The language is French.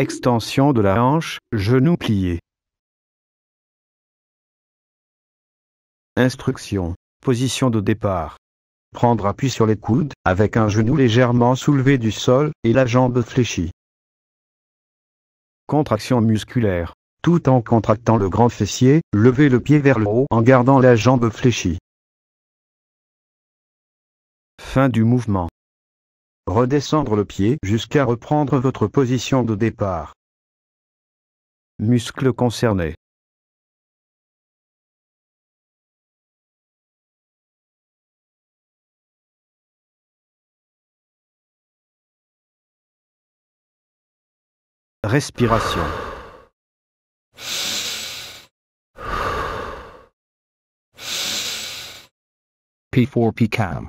extension de la hanche, genou plié. Instruction. Position de départ. Prendre appui sur les coudes avec un genou légèrement soulevé du sol et la jambe fléchie. Contraction musculaire. Tout en contractant le grand fessier, levez le pied vers le haut en gardant la jambe fléchie. Fin du mouvement redescendre le pied jusqu'à reprendre votre position de départ. Muscles concernés. Respiration. P4 PCAM.